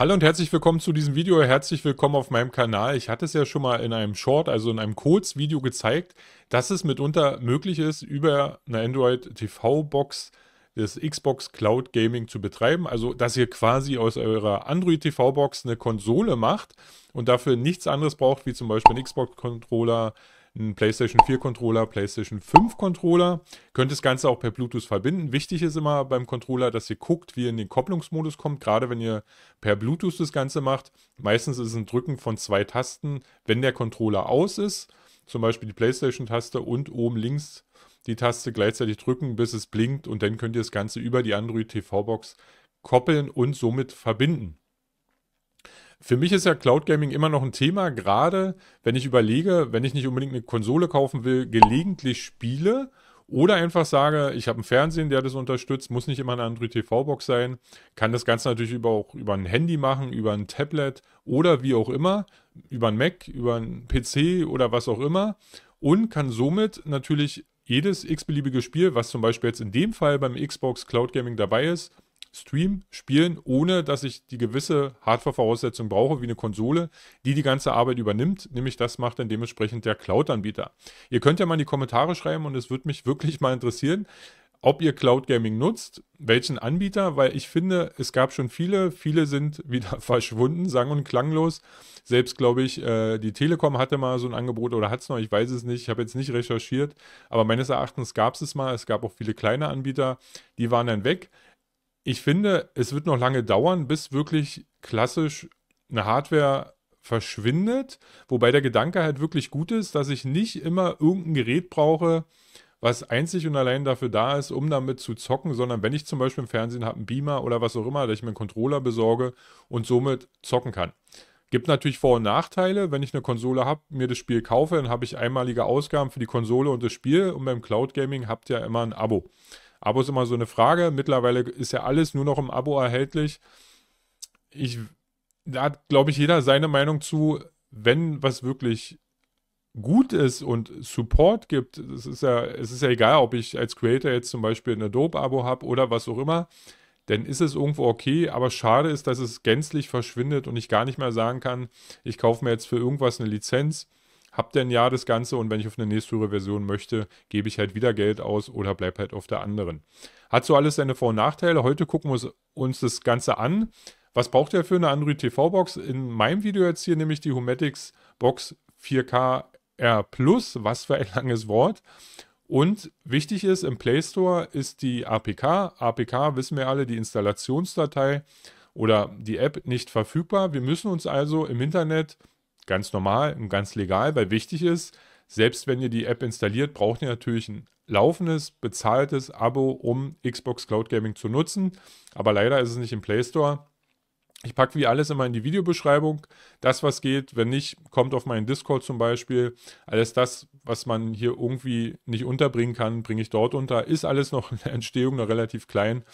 Hallo und herzlich willkommen zu diesem Video. Herzlich willkommen auf meinem Kanal. Ich hatte es ja schon mal in einem Short, also in einem Kurzvideo gezeigt, dass es mitunter möglich ist, über eine Android TV-Box das Xbox Cloud Gaming zu betreiben. Also, dass ihr quasi aus eurer Android TV-Box eine Konsole macht und dafür nichts anderes braucht, wie zum Beispiel einen Xbox-Controller, einen PlayStation 4 Controller, PlayStation 5 Controller. Könnt das Ganze auch per Bluetooth verbinden. Wichtig ist immer beim Controller, dass ihr guckt, wie ihr in den Kopplungsmodus kommt, gerade wenn ihr per Bluetooth das Ganze macht. Meistens ist es ein Drücken von zwei Tasten, wenn der Controller aus ist. Zum Beispiel die PlayStation-Taste und oben links die Taste gleichzeitig drücken, bis es blinkt und dann könnt ihr das Ganze über die Android TV-Box koppeln und somit verbinden. Für mich ist ja Cloud Gaming immer noch ein Thema, gerade wenn ich überlege, wenn ich nicht unbedingt eine Konsole kaufen will, gelegentlich spiele oder einfach sage, ich habe einen Fernsehen, der das unterstützt, muss nicht immer eine Android TV-Box sein, kann das Ganze natürlich über, auch über ein Handy machen, über ein Tablet oder wie auch immer, über ein Mac, über ein PC oder was auch immer und kann somit natürlich jedes x-beliebige Spiel, was zum Beispiel jetzt in dem Fall beim Xbox Cloud Gaming dabei ist, Stream spielen, ohne dass ich die gewisse Hardware-Voraussetzung brauche, wie eine Konsole, die die ganze Arbeit übernimmt. Nämlich das macht dann dementsprechend der Cloud-Anbieter. Ihr könnt ja mal in die Kommentare schreiben und es würde mich wirklich mal interessieren, ob ihr Cloud Gaming nutzt, welchen Anbieter, weil ich finde, es gab schon viele, viele sind wieder verschwunden, sang- und klanglos. Selbst, glaube ich, äh, die Telekom hatte mal so ein Angebot oder hat es noch, ich weiß es nicht, ich habe jetzt nicht recherchiert, aber meines Erachtens gab es es mal, es gab auch viele kleine Anbieter, die waren dann weg ich finde, es wird noch lange dauern, bis wirklich klassisch eine Hardware verschwindet. Wobei der Gedanke halt wirklich gut ist, dass ich nicht immer irgendein Gerät brauche, was einzig und allein dafür da ist, um damit zu zocken, sondern wenn ich zum Beispiel im Fernsehen habe, einen Beamer oder was auch immer, dass ich mir einen Controller besorge und somit zocken kann. Gibt natürlich Vor- und Nachteile. Wenn ich eine Konsole habe, mir das Spiel kaufe, dann habe ich einmalige Ausgaben für die Konsole und das Spiel. Und beim Cloud Gaming habt ihr immer ein Abo. Abo ist immer so eine Frage. Mittlerweile ist ja alles nur noch im Abo erhältlich. Ich, da hat, glaube ich, jeder seine Meinung zu, wenn was wirklich gut ist und Support gibt, es ist ja, es ist ja egal, ob ich als Creator jetzt zum Beispiel eine Dope-Abo habe oder was auch immer, dann ist es irgendwo okay, aber schade ist, dass es gänzlich verschwindet und ich gar nicht mehr sagen kann, ich kaufe mir jetzt für irgendwas eine Lizenz habe denn ja das Ganze und wenn ich auf eine nächsthöhere Version möchte, gebe ich halt wieder Geld aus oder bleibe halt auf der anderen. Hat so alles seine Vor- und Nachteile. Heute gucken wir uns das Ganze an. Was braucht ihr für eine Android TV-Box? In meinem Video jetzt hier nämlich die Humatics Box 4K R Plus. Was für ein langes Wort. Und wichtig ist, im Play Store ist die APK. APK wissen wir alle, die Installationsdatei oder die App nicht verfügbar. Wir müssen uns also im Internet Ganz normal und ganz legal, weil wichtig ist, selbst wenn ihr die App installiert, braucht ihr natürlich ein laufendes, bezahltes Abo, um Xbox Cloud Gaming zu nutzen. Aber leider ist es nicht im Play Store. Ich packe wie alles immer in die Videobeschreibung. Das, was geht, wenn nicht, kommt auf meinen Discord zum Beispiel. Alles das, was man hier irgendwie nicht unterbringen kann, bringe ich dort unter. Ist alles noch in der Entstehung, noch relativ klein.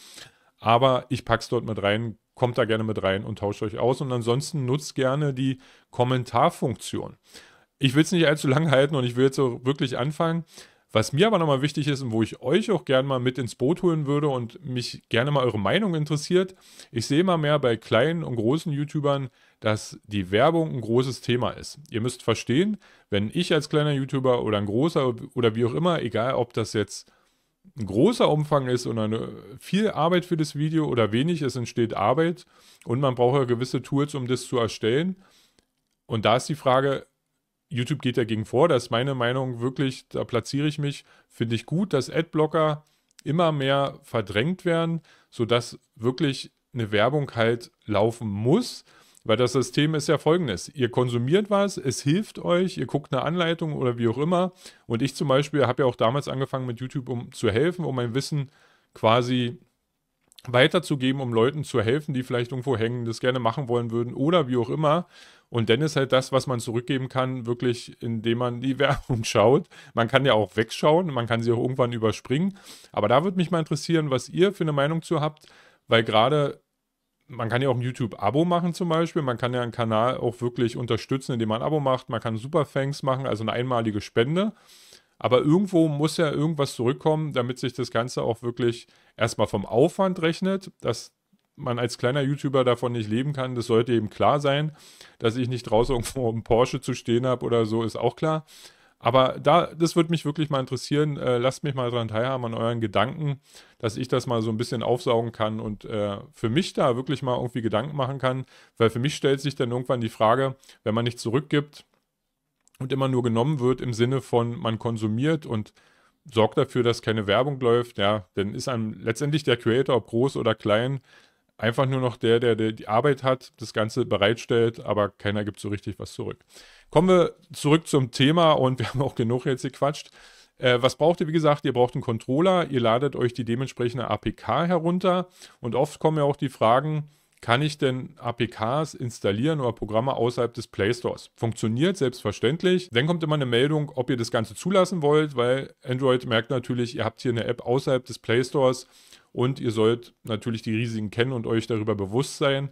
Aber ich packe es dort mit rein kommt da gerne mit rein und tauscht euch aus. Und ansonsten nutzt gerne die Kommentarfunktion. Ich will es nicht allzu lang halten und ich will jetzt auch wirklich anfangen. Was mir aber nochmal wichtig ist und wo ich euch auch gerne mal mit ins Boot holen würde und mich gerne mal eure Meinung interessiert, ich sehe immer mehr bei kleinen und großen YouTubern, dass die Werbung ein großes Thema ist. Ihr müsst verstehen, wenn ich als kleiner YouTuber oder ein großer oder wie auch immer, egal ob das jetzt ein großer Umfang ist und eine viel Arbeit für das Video oder wenig, es entsteht Arbeit und man braucht ja gewisse Tools, um das zu erstellen. Und da ist die Frage, YouTube geht dagegen vor, das ist meine Meinung wirklich, da platziere ich mich, finde ich gut, dass Adblocker immer mehr verdrängt werden, sodass wirklich eine Werbung halt laufen muss. Weil das System ist ja folgendes. Ihr konsumiert was, es hilft euch, ihr guckt eine Anleitung oder wie auch immer. Und ich zum Beispiel habe ja auch damals angefangen mit YouTube, um zu helfen, um mein Wissen quasi weiterzugeben, um Leuten zu helfen, die vielleicht irgendwo hängen, das gerne machen wollen würden oder wie auch immer. Und dann ist halt das, was man zurückgeben kann, wirklich, indem man die Werbung schaut. Man kann ja auch wegschauen, man kann sie auch irgendwann überspringen. Aber da würde mich mal interessieren, was ihr für eine Meinung zu habt, weil gerade man kann ja auch ein YouTube-Abo machen zum Beispiel. Man kann ja einen Kanal auch wirklich unterstützen, indem man ein Abo macht. Man kann Superfangs machen, also eine einmalige Spende. Aber irgendwo muss ja irgendwas zurückkommen, damit sich das Ganze auch wirklich erstmal vom Aufwand rechnet, dass man als kleiner YouTuber davon nicht leben kann. Das sollte eben klar sein. Dass ich nicht draußen irgendwo im Porsche zu stehen habe oder so, ist auch klar. Aber da, das würde mich wirklich mal interessieren. Äh, lasst mich mal daran teilhaben an euren Gedanken, dass ich das mal so ein bisschen aufsaugen kann und äh, für mich da wirklich mal irgendwie Gedanken machen kann. Weil für mich stellt sich dann irgendwann die Frage, wenn man nicht zurückgibt und immer nur genommen wird im Sinne von man konsumiert und sorgt dafür, dass keine Werbung läuft, ja, dann ist einem letztendlich der Creator, ob groß oder klein, einfach nur noch der, der, der die Arbeit hat, das Ganze bereitstellt, aber keiner gibt so richtig was zurück. Kommen wir zurück zum Thema und wir haben auch genug jetzt gequatscht. Äh, was braucht ihr? Wie gesagt, ihr braucht einen Controller, ihr ladet euch die dementsprechende APK herunter und oft kommen ja auch die Fragen, kann ich denn APKs installieren oder Programme außerhalb des Play Stores? Funktioniert selbstverständlich. Dann kommt immer eine Meldung, ob ihr das Ganze zulassen wollt, weil Android merkt natürlich, ihr habt hier eine App außerhalb des Play Stores und ihr sollt natürlich die Risiken kennen und euch darüber bewusst sein,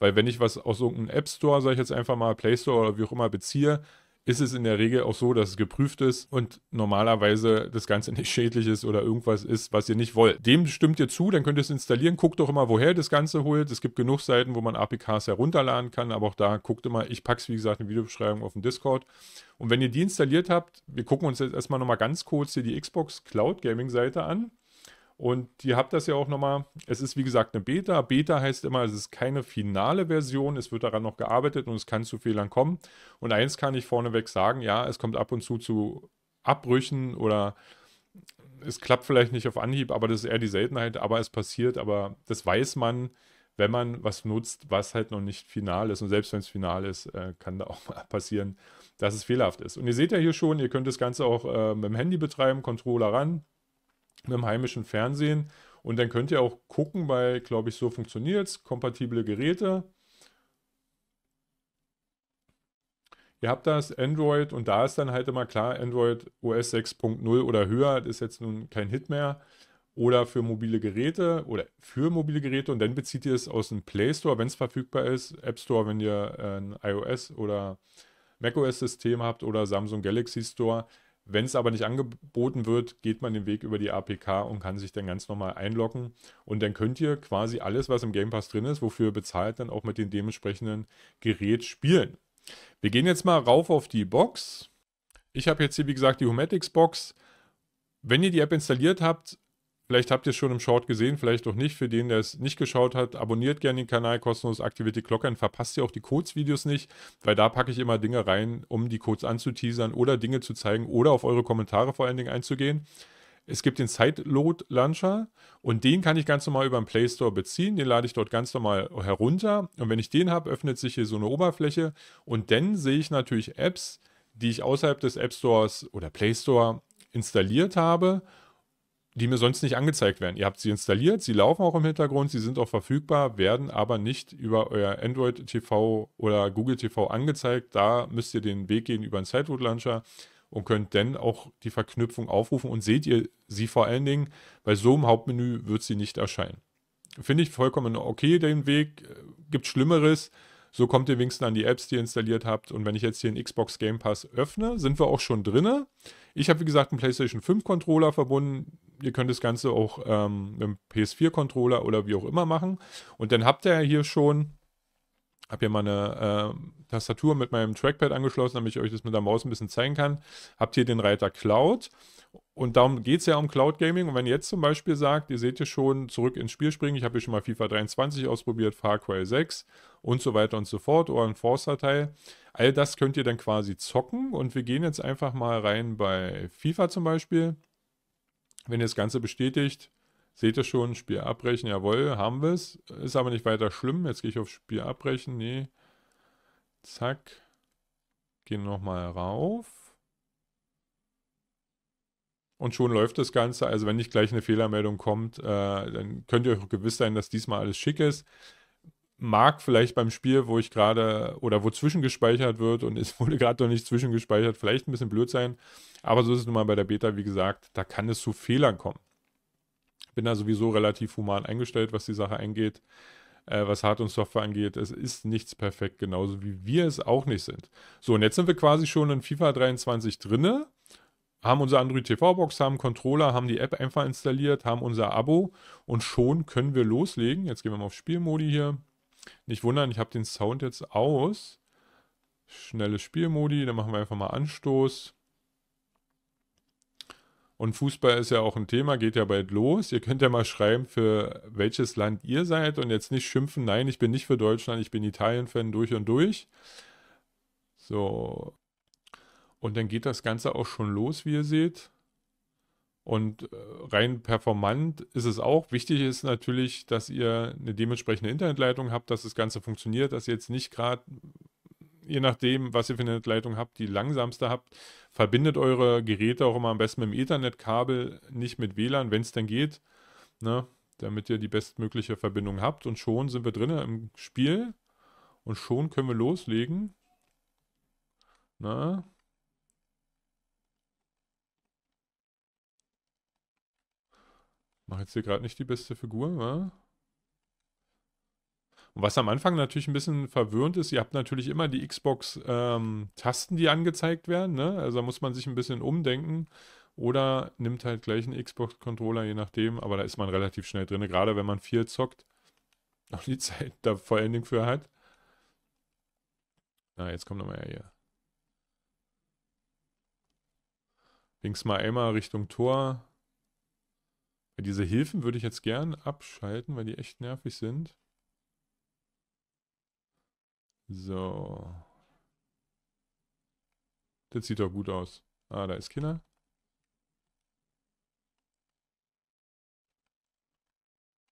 weil wenn ich was aus irgendeinem App Store, sage ich jetzt einfach mal Play Store oder wie auch immer beziehe, ist es in der Regel auch so, dass es geprüft ist und normalerweise das Ganze nicht schädlich ist oder irgendwas ist, was ihr nicht wollt. Dem stimmt ihr zu, dann könnt ihr es installieren. Guckt doch immer, woher ihr das Ganze holt. Es gibt genug Seiten, wo man APKs herunterladen kann, aber auch da guckt immer, ich packe es wie gesagt in die Videobeschreibung auf dem Discord. Und wenn ihr die installiert habt, wir gucken uns jetzt erstmal nochmal ganz kurz hier die Xbox Cloud Gaming Seite an. Und ihr habt das ja auch nochmal. Es ist wie gesagt eine Beta. Beta heißt immer, es ist keine finale Version. Es wird daran noch gearbeitet und es kann zu Fehlern kommen. Und eins kann ich vorneweg sagen: Ja, es kommt ab und zu zu Abbrüchen oder es klappt vielleicht nicht auf Anhieb, aber das ist eher die Seltenheit. Aber es passiert. Aber das weiß man, wenn man was nutzt, was halt noch nicht final ist. Und selbst wenn es final ist, äh, kann da auch mal passieren, dass es fehlerhaft ist. Und ihr seht ja hier schon, ihr könnt das Ganze auch äh, mit dem Handy betreiben, Controller ran mit dem heimischen Fernsehen. Und dann könnt ihr auch gucken, weil, glaube ich, so funktioniert es. Kompatible Geräte. Ihr habt das Android und da ist dann halt immer klar, Android OS 6.0 oder höher, das ist jetzt nun kein Hit mehr. Oder für mobile Geräte oder für mobile Geräte und dann bezieht ihr es aus dem Play Store, wenn es verfügbar ist, App Store, wenn ihr ein iOS oder macOS-System habt oder Samsung Galaxy Store. Wenn es aber nicht angeboten wird, geht man den Weg über die APK und kann sich dann ganz normal einloggen. Und dann könnt ihr quasi alles, was im Game Pass drin ist, wofür ihr bezahlt, dann auch mit dem dementsprechenden Gerät spielen. Wir gehen jetzt mal rauf auf die Box. Ich habe jetzt hier, wie gesagt, die Hometics Box. Wenn ihr die App installiert habt, Vielleicht habt ihr es schon im Short gesehen, vielleicht auch nicht. Für den, der es nicht geschaut hat, abonniert gerne den Kanal kostenlos, aktiviert die Glocke und verpasst ihr auch die Codes-Videos nicht, weil da packe ich immer Dinge rein, um die Codes anzuteasern oder Dinge zu zeigen oder auf eure Kommentare vor allen Dingen einzugehen. Es gibt den Sideload Launcher und den kann ich ganz normal über den Play Store beziehen. Den lade ich dort ganz normal herunter. Und wenn ich den habe, öffnet sich hier so eine Oberfläche und dann sehe ich natürlich Apps, die ich außerhalb des App Stores oder Play Store installiert habe die mir sonst nicht angezeigt werden. Ihr habt sie installiert, sie laufen auch im Hintergrund, sie sind auch verfügbar, werden aber nicht über euer Android TV oder Google TV angezeigt. Da müsst ihr den Weg gehen über einen Sideroot Launcher und könnt dann auch die Verknüpfung aufrufen und seht ihr sie vor allen Dingen, weil so im Hauptmenü wird sie nicht erscheinen. Finde ich vollkommen okay, den Weg. Gibt Schlimmeres. So kommt ihr wenigstens an die Apps, die ihr installiert habt. Und wenn ich jetzt hier einen Xbox Game Pass öffne, sind wir auch schon drinne. Ich habe, wie gesagt, einen PlayStation 5 Controller verbunden ihr könnt das Ganze auch ähm, mit dem PS4-Controller oder wie auch immer machen. Und dann habt ihr ja hier schon, habt ihr mal eine äh, Tastatur mit meinem Trackpad angeschlossen, damit ich euch das mit der Maus ein bisschen zeigen kann. Habt ihr den Reiter Cloud. Und darum geht es ja um Cloud Gaming. Und wenn ihr jetzt zum Beispiel sagt, ihr seht hier schon zurück ins Spiel springen, ich habe hier schon mal FIFA 23 ausprobiert, Far Cry 6 und so weiter und so fort oder ein Forster-Teil. All das könnt ihr dann quasi zocken. Und wir gehen jetzt einfach mal rein bei FIFA zum Beispiel. Wenn ihr das Ganze bestätigt, seht ihr schon, Spiel abbrechen, jawohl, haben wir es. Ist aber nicht weiter schlimm. Jetzt gehe ich auf Spiel abbrechen, nee. Zack. Gehen nochmal rauf. Und schon läuft das Ganze. Also wenn nicht gleich eine Fehlermeldung kommt, äh, dann könnt ihr euch gewiss sein, dass diesmal alles schick ist mag vielleicht beim Spiel, wo ich gerade oder wo zwischengespeichert wird und es wurde gerade noch nicht zwischengespeichert, vielleicht ein bisschen blöd sein. Aber so ist es nun mal bei der Beta, wie gesagt, da kann es zu Fehlern kommen. Bin da sowieso relativ human eingestellt, was die Sache angeht, äh, was Hard- und Software angeht. Es ist nichts perfekt, genauso wie wir es auch nicht sind. So, und jetzt sind wir quasi schon in FIFA 23 drinne, haben unsere Android TV-Box, haben Controller, haben die App einfach installiert, haben unser Abo und schon können wir loslegen. Jetzt gehen wir mal auf Spielmodi hier. Nicht wundern, ich habe den Sound jetzt aus. Schnelles Spielmodi, dann machen wir einfach mal Anstoß. Und Fußball ist ja auch ein Thema, geht ja bald los. Ihr könnt ja mal schreiben, für welches Land ihr seid und jetzt nicht schimpfen. Nein, ich bin nicht für Deutschland, ich bin Italien-Fan durch und durch. So. Und dann geht das Ganze auch schon los, wie ihr seht. Und äh, rein performant ist es auch. Wichtig ist natürlich, dass ihr eine dementsprechende Internetleitung habt, dass das Ganze funktioniert, dass ihr jetzt nicht gerade, je nachdem, was ihr für eine Internetleitung habt, die langsamste habt. Verbindet eure Geräte auch immer am besten mit dem Ethernet-Kabel, nicht mit WLAN, wenn es denn geht, ne? damit ihr die bestmögliche Verbindung habt. Und schon sind wir drin im Spiel und schon können wir loslegen. Na, ne? Mache jetzt hier gerade nicht die beste Figur, wa? Und was am Anfang natürlich ein bisschen verwirrend ist, ihr habt natürlich immer die Xbox-Tasten, ähm, die angezeigt werden. Ne? Also da muss man sich ein bisschen umdenken. Oder nimmt halt gleich einen Xbox-Controller, je nachdem. Aber da ist man relativ schnell drin, gerade wenn man viel zockt. Noch die Zeit da vor allen Dingen für hat. Na, jetzt kommt nochmal hier. Links mal einmal Richtung Tor. Ja, diese Hilfen würde ich jetzt gern abschalten, weil die echt nervig sind. So. Das sieht doch gut aus. Ah, da ist Kinder.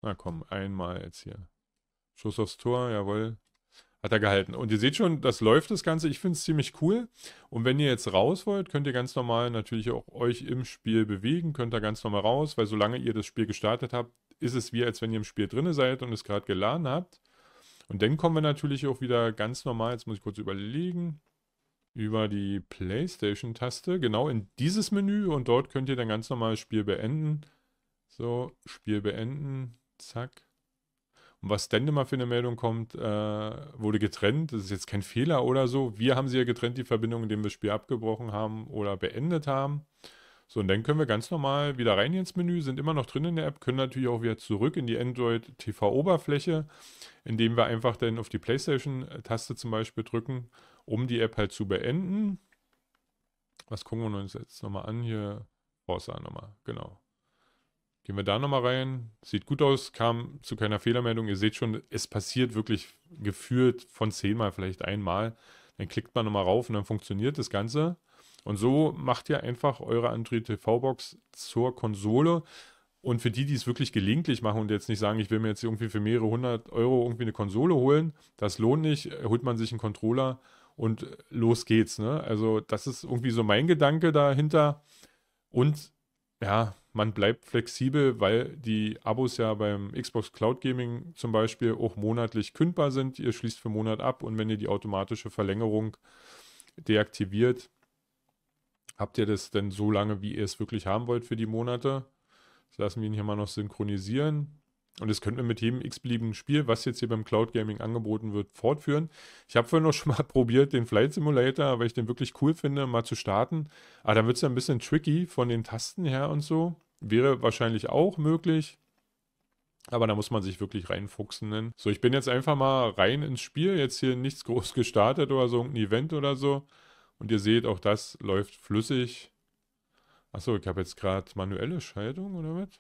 Na komm, einmal jetzt hier. Schuss aufs Tor, jawohl hat er gehalten. Und ihr seht schon, das läuft das Ganze. Ich finde es ziemlich cool. Und wenn ihr jetzt raus wollt, könnt ihr ganz normal natürlich auch euch im Spiel bewegen, könnt ihr ganz normal raus, weil solange ihr das Spiel gestartet habt, ist es wie, als wenn ihr im Spiel drinne seid und es gerade geladen habt. Und dann kommen wir natürlich auch wieder ganz normal, jetzt muss ich kurz überlegen, über die Playstation-Taste, genau in dieses Menü und dort könnt ihr dann ganz normal das Spiel beenden. So, Spiel beenden, zack. Und was denn immer für eine Meldung kommt, äh, wurde getrennt. Das ist jetzt kein Fehler oder so. Wir haben sie ja getrennt, die Verbindung, indem wir das Spiel abgebrochen haben oder beendet haben. So, und dann können wir ganz normal wieder rein ins Menü, sind immer noch drin in der App, können natürlich auch wieder zurück in die Android TV-Oberfläche, indem wir einfach dann auf die PlayStation-Taste zum Beispiel drücken, um die App halt zu beenden. Was gucken wir uns jetzt nochmal an hier? Forza nochmal, genau. Gehen wir da nochmal rein. Sieht gut aus, kam zu keiner Fehlermeldung. Ihr seht schon, es passiert wirklich geführt von zehnmal, vielleicht einmal. Dann klickt man nochmal rauf und dann funktioniert das Ganze. Und so macht ihr einfach eure Android TV-Box zur Konsole. Und für die, die es wirklich gelegentlich machen und jetzt nicht sagen, ich will mir jetzt irgendwie für mehrere hundert Euro irgendwie eine Konsole holen, das lohnt nicht, holt man sich einen Controller und los geht's. Ne? Also das ist irgendwie so mein Gedanke dahinter. Und ja, man bleibt flexibel, weil die Abos ja beim Xbox Cloud Gaming zum Beispiel auch monatlich kündbar sind. Ihr schließt für Monat ab und wenn ihr die automatische Verlängerung deaktiviert, habt ihr das dann so lange, wie ihr es wirklich haben wollt für die Monate. Das lassen wir ihn hier mal noch synchronisieren. Und das könnten wir mit jedem x-beliebigen Spiel, was jetzt hier beim Cloud Gaming angeboten wird, fortführen. Ich habe vorhin noch schon mal probiert, den Flight Simulator, weil ich den wirklich cool finde, mal zu starten. Aber dann wird es ja ein bisschen tricky von den Tasten her und so. Wäre wahrscheinlich auch möglich. Aber da muss man sich wirklich reinfuchsen. Ne? So, ich bin jetzt einfach mal rein ins Spiel. Jetzt hier nichts groß gestartet oder so, ein Event oder so. Und ihr seht, auch das läuft flüssig. Achso, ich habe jetzt gerade manuelle Schaltung oder was?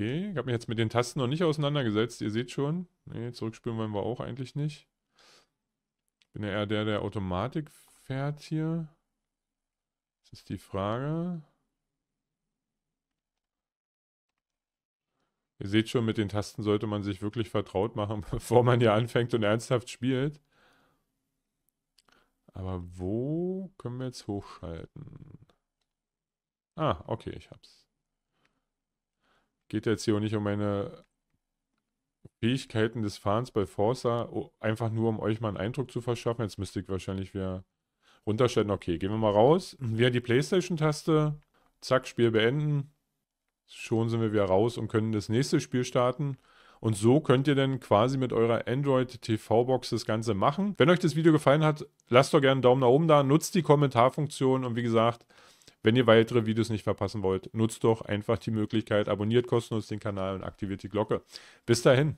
Okay, ich habe mich jetzt mit den Tasten noch nicht auseinandergesetzt. Ihr seht schon. Nee, zurückspülen wollen wir auch eigentlich nicht. Bin ja eher der, der Automatik fährt hier. Das ist die Frage. Ihr seht schon, mit den Tasten sollte man sich wirklich vertraut machen, bevor man hier anfängt und ernsthaft spielt. Aber wo können wir jetzt hochschalten? Ah, okay, ich hab's geht jetzt hier auch nicht um meine Fähigkeiten des Fahrens bei Forza, oh, einfach nur um euch mal einen Eindruck zu verschaffen. Jetzt müsste ich wahrscheinlich wieder runterstellen. Okay, gehen wir mal raus. Wieder die Playstation-Taste. Zack, Spiel beenden. Schon sind wir wieder raus und können das nächste Spiel starten. Und so könnt ihr dann quasi mit eurer Android TV-Box das Ganze machen. Wenn euch das Video gefallen hat, lasst doch gerne einen Daumen nach oben da, nutzt die Kommentarfunktion und wie gesagt, wenn ihr weitere Videos nicht verpassen wollt, nutzt doch einfach die Möglichkeit, abonniert kostenlos den Kanal und aktiviert die Glocke. Bis dahin.